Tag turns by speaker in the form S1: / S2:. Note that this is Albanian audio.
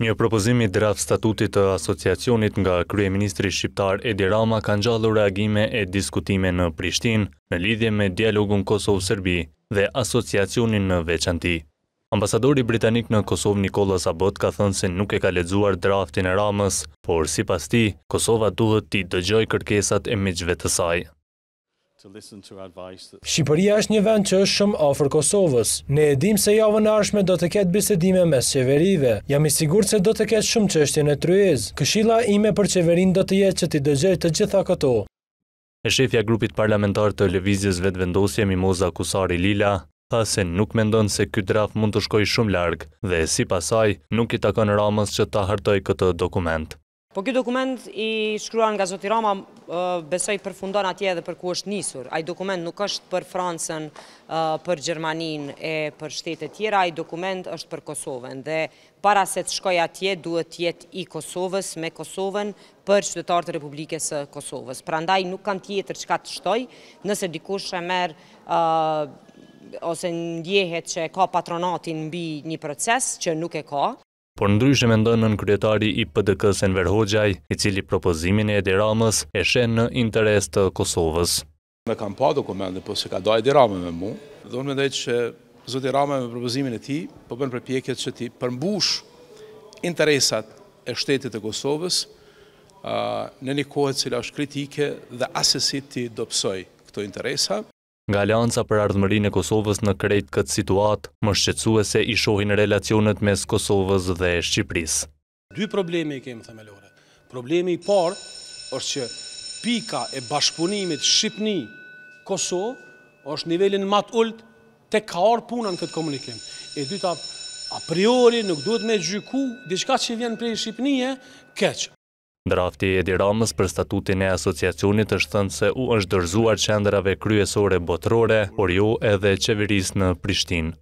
S1: Një propozimi draft statutit të asociacionit nga Krye Ministri Shqiptar Edi Rama kanë gjallu reagime e diskutime në Prishtin në lidhje me dialogun Kosovë-Sërbi dhe asociacionin në Veçanti. Ambasadori Britanik në Kosovë Nikola Sabot ka thënë se nuk e ka ledzuar draftin e Ramës, por si pas ti, Kosova duhet ti dëgjoj kërkesat e miqve të saj.
S2: Shqipëria është një vend që është shumë afër Kosovës. Ne e dim se javën e ardhshme do të ketë bisedime me qeverive. Jam i sigurt se do të ketë shumë çështje në Tryez. Këshilla ime për qeverinë do të jetë që ti dëgjojë të gjitha këto.
S1: E shefja e grupit parlamentar të lëvizjes vendosje Mimoza Kusari Lila tha se nuk mendon se ky draft mund të shkojë shumë larg dhe sipas pasaj nuk i takon Ramës që ta hartoj këtë dokument.
S3: Po kjo dokument i shkruan nga Zoti Rama, besoj përfundon atje edhe për ku është njësur. Ajë dokument nuk është për Francën, për Gjermanin e për shtetet tjera, ajë dokument është për Kosovën. Dhe para se të shkoj atje, duhet jetë i Kosovës me Kosovën për të Republikës Kosovës. Pra ndaj nuk kanë tjetër që ka të shtoj, nëse dikush e merë ose ndjehet që ka patronatin mbi një proces që nuk e ka,
S1: por ndryshe me ndonë kryetari i PDK-s Enver Hoxhaj, i cili propozimin e Edi Ramës e shenë në interes të Kosovës. Me kam pa dokumente, po se ka da Edi Ramë me mu,
S4: dhe unë me dhejtë që Zotë Rama me propozimin e ti, po bënë përpjekjet që ti përmbush interesat e shtetit të Kosovës në një kohët cila është kritike dhe asesit ti dopsoj këto interesat.
S1: Nga alianca për ardhëmërin e Kosovës në krejt këtë situat, më shqetsuese i shohin relacionet mes Kosovës dhe Shqipëris.
S5: Dy probleme i kemë themelore. Problemi i parë është që pika e bashkëpunimit Shqipëni-Kosovë është nivelin matë ullët të ka orë puna në këtë komunikim. E dyta, a priori nuk duhet me gjyku diçka që vjen prej Shqipënije, keqë.
S1: Drafti e diramës për statutin e asociacionit është thënë se u është dërzuar qendrave kryesore
S3: botrore, por jo edhe qeveris në Prishtin.